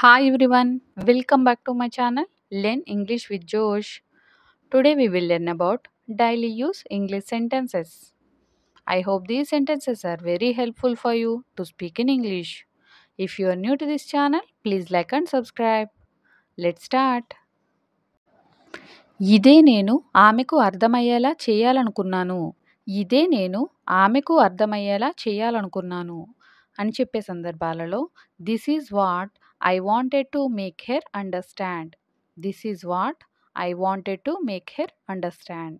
hi everyone welcome back to my channel learn English with Josh today we will learn about daily use English sentences I hope these sentences are very helpful for you to speak in English if you are new to this channel please like and subscribe let start ఇదే నేను ఆమెకు అర్థమయ్యేలా చేయాలనుకున్నాను ఇదే నేను ఆమెకు అర్థమయ్యేలా చేయాలనుకున్నాను అని చెప్పే సందర్భాలలో this is what I wanted to make her understand this is what I wanted to make her understand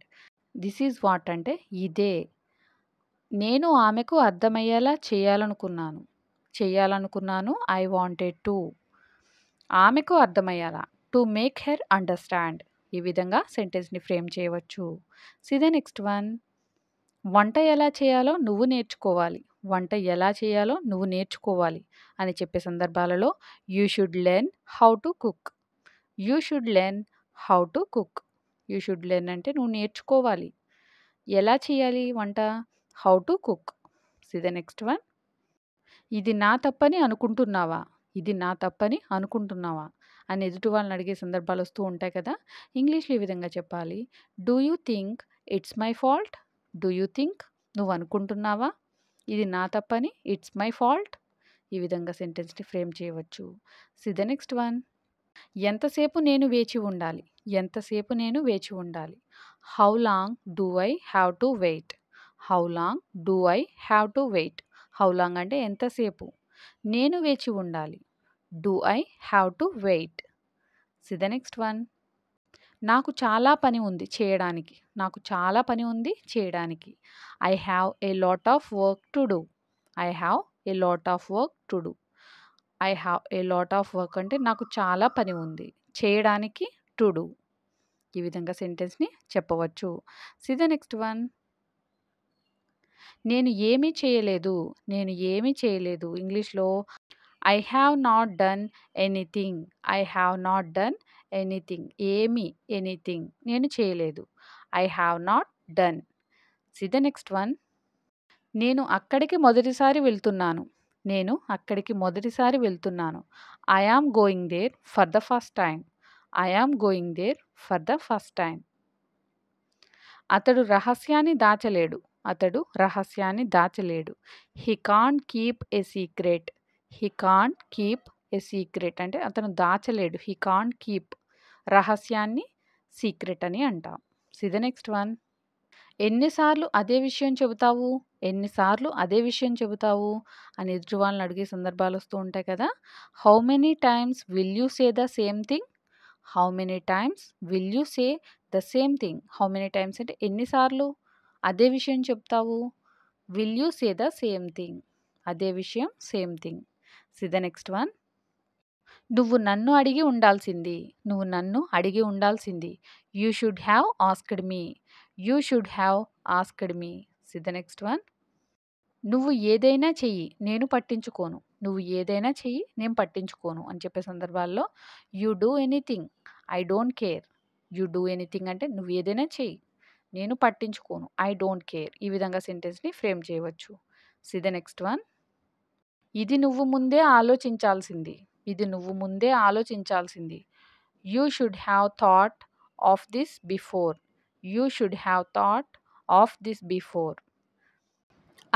this is what అంటే ఇదే నేను ఆమెకు అర్థమయ్యేలా చేయాలనుకున్నాను చేయాలనుకున్నాను ఐ వాంటెడ్ టు ఆమెకు అర్థమయ్యేలా టు మేక్ హెర్ అండర్స్టాండ్ ఈ విధంగా సెంటెన్స్ని ఫ్రేమ్ చేయవచ్చు సిదే నెక్స్ట్ వన్ వంట ఎలా చేయాలో నువ్వు నేర్చుకోవాలి వంట ఎలా చేయాలో నువ్వు నేర్చుకోవాలి అని చెప్పే సందర్భాలలో you should learn how to cook you should learn how to cook you should learn అంటే నువ్వు నేర్చుకోవాలి ఎలా చేయాలి వంట how to cook see the next one ఇది నా తప్పని అనుకుంటున్నావా ఇది నా తప్పని అనుకుంటున్నావా అని ఎదుటి వాళ్ళని అడిగే సందర్భాలు వస్తూ ఉంటాయి కదా ఇంగ్లీష్లో ఈ విధంగా చెప్పాలి do you think it's my fault do you think నువ్వు అనుకుంటున్నావా ఇది నా తప్పని ఇట్స్ మై ఫాల్ట్ ఈ విధంగా సెంటెన్స్ని ఫ్రేమ్ చేయవచ్చు సి ద నెక్స్ట్ వన్ ఎంతసేపు నేను వేచి ఉండాలి ఎంతసేపు నేను వేచి ఉండాలి how long do I have to wait how long do I have to wait how long అంటే ఎంతసేపు నేను వేచి ఉండాలి do I have to wait see the next one నాకు చాలా పని ఉంది చేయడానికి నాకు చాలా పని ఉంది చేయడానికి I have a lot of work to do I have a lot of work to do I have a lot of work అంటే నాకు చాలా పని ఉంది చేయడానికి టు డూ ఈ విధంగా సెంటెన్స్ని చెప్పవచ్చు సి ద నెక్స్ట్ వన్ నేను ఏమీ చేయలేదు నేను ఏమీ చేయలేదు ఇంగ్లీష్లో I have not done anything I have not done anything ఏమి ఎనీథింగ్ నేను చేయలేదు I have not done see the next one నేను అక్కడికి మొదటిసారి వెళ్తున్నాను నేను అక్కడికి మొదటిసారి వెళ్తున్నాను I am going there for the first time I am going there for the first time అతడు రహస్యాన్ని దాచలేడు అతడు రహస్యాన్ని దాచలేడు he can keep a secret he can keep a secret అంటే అతను దాచలేడు హీ కాన్ కీప్ రహస్యాన్ని సీక్రెట్ అని అంటాం సి ద నెక్స్ట్ వన్ ఎన్నిసార్లు అదే విషయం చెబుతావు ఎన్నిసార్లు అదే విషయం చెబుతావు అని ఎదుటి వాళ్ళని అడిగే సందర్భాలు వస్తూ ఉంటాయి కదా how many times will you say the same thing how many times will you say the same thing how many times అంటే ఎన్నిసార్లు అదే విషయం చెప్తావు will you say the same thing అదే విషయం same thing see the next one నువ్వు నన్ను అడిగి ఉండాల్సింది నువ్వు నన్ను అడిగి ఉండాల్సింది you should have asked me you should have asked me see the next one నువ్వు ఏదైనా చెయ్యి నేను పట్టించుకోను నువ్వు ఏదైనా చెయ్యి నేను పట్టించుకోను అని చెప్పే సందర్భాల్లో you do anything I don't care you do anything అంటే నువ్వు ఏదైనా చెయ్యి నేను పట్టించుకోను ఐ డోంట్ కేర్ ఈ విధంగా సెంటెన్స్ని ఫ్రేమ్ చేయవచ్చు సి ద నెక్స్ట్ వన్ ఇది నువ్వు ముందే ఆలోచించాల్సింది ఇది నువ్వు ముందే ఆలోచించాల్సింది you should have thought of this before you should have thought of this before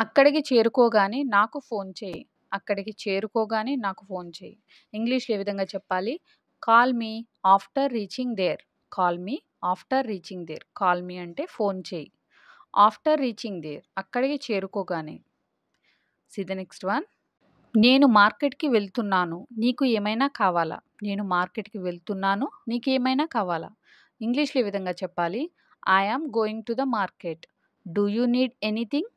అక్కడికి చేరుకోగానే నాకు ఫోన్ చేయి అక్కడికి చేరుకోగానే నాకు ఫోన్ చేయి ఇంగ్లీష్లో ఏ విధంగా చెప్పాలి call me after reaching there call me after reaching there call me అంటే ఫోన్ చేయి ఆఫ్టర్ రీచింగ్ దేర్ అక్కడికి చేరుకోగానే సి ద నెక్స్ట్ వన్ నేను మార్కెట్కి వెళ్తున్నాను నీకు ఏమైనా కావాలా నేను మార్కెట్కి వెళ్తున్నాను నీకు ఏమైనా కావాలా ఇంగ్లీష్లో ఈ విధంగా చెప్పాలి I am going to the market do you need anything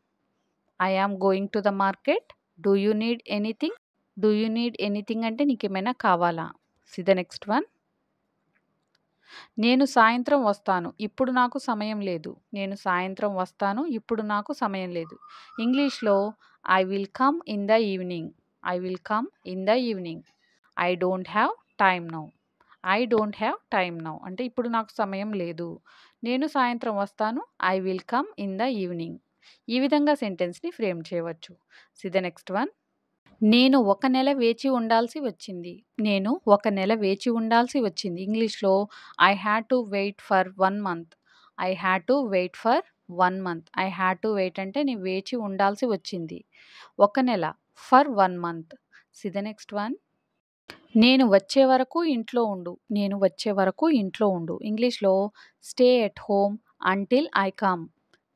I am going to the market do you need anything do you need anything అంటే నీకు ఏమైనా కావాలా సి ద నెక్స్ట్ వన్ నేను సాయంత్రం వస్తాను ఇప్పుడు నాకు సమయం లేదు నేను సాయంత్రం వస్తాను ఇప్పుడు నాకు సమయం లేదు ఇంగ్లీష్లో I will come in the evening I will come in the evening I don't have time now I don't have time now అంటే ఇప్పుడు నాకు సమయం లేదు నేను సాయంత్రం వస్తాను I will come in the evening ఈ విధంగా సెంటెన్స్ని ఫ్రేమ్ చేయవచ్చు సి ద నెక్స్ట్ వన్ నేను ఒక నెల వేచి ఉండాల్సి వచ్చింది నేను ఒక నెల వేచి ఉండాల్సి వచ్చింది ఇంగ్లీష్లో I had to wait for one month I had to wait for one month I had to wait అంటే నేను వేచి ఉండాల్సి వచ్చింది ఒక నెల for one month see the next one నేను వచ్చే వరకు ఇంట్లో ఉండు నేను వచ్చే వరకు ఇంట్లో ఉండు ఇంగ్లీష్లో stay at home until I come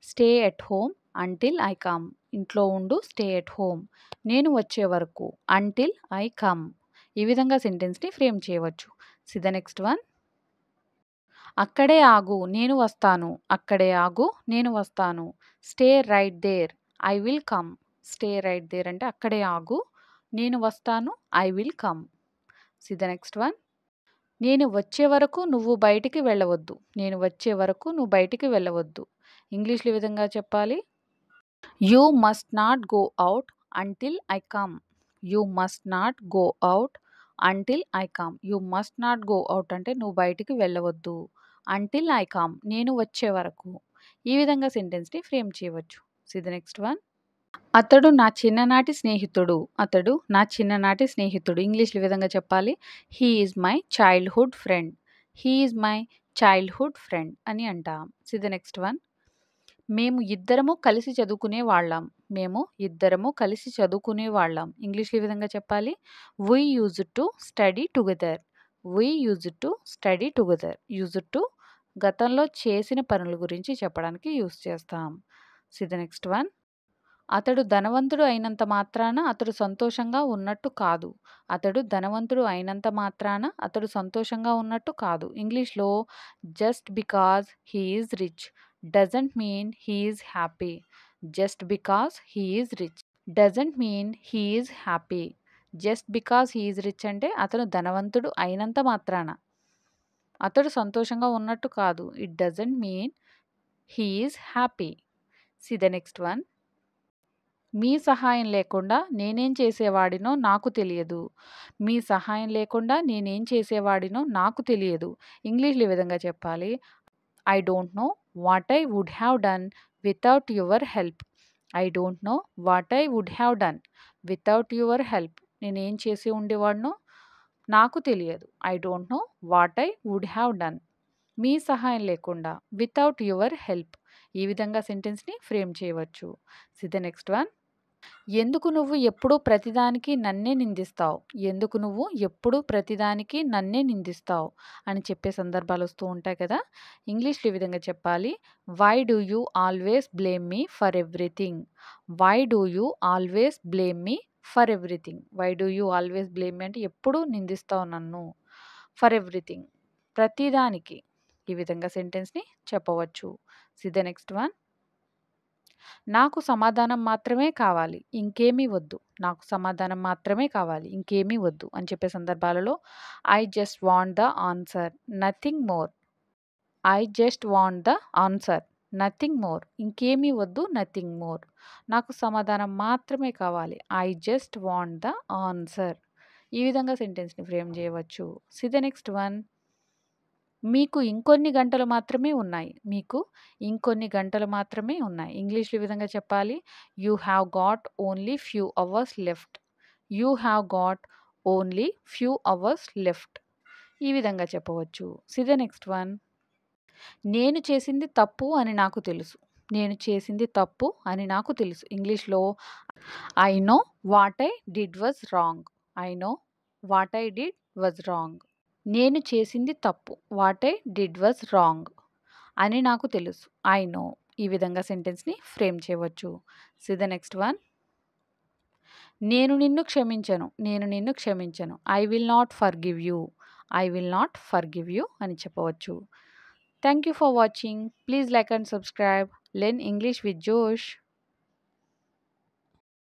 stay at home until I come ఇంట్లో ఉండు స్టే ఎట్ హోమ్ నేను వచ్చే వరకు అంటిల్ ఐ కమ్ ఈ విధంగా సెంటెన్స్ని ఫ్రేమ్ చేయవచ్చు సి ద నెక్స్ట్ వన్ అక్కడే ఆగు నేను వస్తాను అక్కడే ఆగు నేను వస్తాను stay right there I will come stay right there అంటే అక్కడే ఆగు నేను వస్తాను I will come see the next one నేను వచ్చే వరకు నువ్వు బయటికి వెళ్ళవద్దు నేను వచ్చే వరకు నువ్వు బయటికి వెళ్ళవద్దు ఇంగ్లీష్లో విధంగా చెప్పాలి you must not go out until I come you must not go out until I come you must not go out అంటే నువ్వు బయటికి వెళ్ళవద్దు అంటిల్ ఐ కమ్ నేను వచ్చే వరకు ఈ విధంగా సెంటెన్స్ని ఫ్రేమ్ చేయవచ్చు సి ద నెక్స్ట్ వన్ అతడు నా చిన్ననాటి స్నేహితుడు అతడు నా చిన్ననాటి స్నేహితుడు ఇంగ్లీష్లో విధంగా చెప్పాలి he is my childhood friend he is my childhood friend అని అంటాం సి ద నెక్స్ట్ వన్ మేము ఇద్దరము కలిసి చదువుకునే వాళ్ళం మేము ఇద్దరము కలిసి చదువుకునే వాళ్ళం ఇంగ్లీష్లో విధంగా చెప్పాలి we use to study together we use to study together use to గతంలో చేసిన పనుల గురించి చెప్పడానికి యూజ్ చేస్తాం సి ద నెక్స్ట్ వన్ అతడు ధనవంతుడు అయినంత మాత్రాన అతడు సంతోషంగా ఉన్నట్టు కాదు అతడు ధనవంతుడు అయినంత మాత్రాన అతడు సంతోషంగా ఉన్నట్టు కాదు ఇంగ్లీష్లో just because he's rich doesn't mean he's happy just because he's rich doesn't mean he's happy just because he's rich అంటే అతను ధనవంతుడు అయినంత మాత్రాన అతడు సంతోషంగా ఉన్నట్టు కాదు it doesn't mean he's happy see the next one మీ సహాయం లేకుండా నేనేం చేసేవాడినో నాకు తెలియదు మీ సహాయం లేకుండా నేనేం చేసేవాడినో నాకు తెలియదు ఇంగ్లీష్లో ఈ విధంగా చెప్పాలి I don't know what I would have done without your help I don't know what I would have done without your help నేనేం చేసి ఉండేవాడినో నాకు తెలియదు I don't know what I would have done మీ సహాయం లేకుండా వితౌట్ యువర్ హెల్ప్ ఈ విధంగా సెంటెన్స్ని ఫ్రేమ్ చేయవచ్చు సి ద నెక్స్ట్ వన్ ఎందుకు నువ్వు ఎప్పుడూ ప్రతిదానికి నన్నే నిందిస్తావు ఎందుకు నువ్వు ఎప్పుడూ ప్రతిదానికి నన్నే నిందిస్తావు అని చెప్పే సందర్భాలు వస్తూ ఉంటాయి కదా ఇంగ్లీష్లో ఈ విధంగా చెప్పాలి why do you always blame me for everything why do you always blame me for everything why do you always blame me అంటే ఎప్పుడూ నిందిస్తావు నన్ను ఫర్ ఎవ్రీథింగ్ ప్రతిదానికి ఈ విధంగా సెంటెన్స్ని చెప్పవచ్చు సి ద నెక్స్ట్ వన్ నాకు సమాధానం మాత్రమే కావాలి ఇంకేమీ వద్దు నాకు సమాధానం మాత్రమే కావాలి ఇంకేమీ వద్దు అని చెప్పే సందర్భాలలో I just want the answer nothing more I just want the answer nothing more ఇంకేమీ వద్దు నథింగ్ మోర్ నాకు సమాధానం మాత్రమే కావాలి I just want the answer ఈ విధంగా సెంటెన్స్ని ఫ్రేమ్ చేయవచ్చు సి ద నెక్స్ట్ వన్ మీకు ఇంకొన్ని గంటలు మాత్రమే ఉన్నాయి మీకు ఇంకొన్ని గంటలు మాత్రమే ఉన్నాయి ఇంగ్లీష్లో విధంగా చెప్పాలి you have got only few hours left you have got only few hours left ఈ విధంగా చెప్పవచ్చు ద నెక్స్ట్ వన్ నేను చేసింది తప్పు అని నాకు తెలుసు నేను చేసింది తప్పు అని నాకు తెలుసు ఇంగ్లీష్లో I know what I did was wrong I know what I did was wrong నేను చేసింది తప్పు what I did was wrong అని నాకు తెలుసు ఐ నో ఈ విధంగా సెంటెన్స్ని ఫ్రేమ్ చేయవచ్చు సి ద నెక్స్ట్ వన్ నేను నిన్ను క్షమించను నేను నిన్ను క్షమించను I will not forgive you I will not forgive you అని చెప్పవచ్చు thank you for watching please like and subscribe learn English with జోష్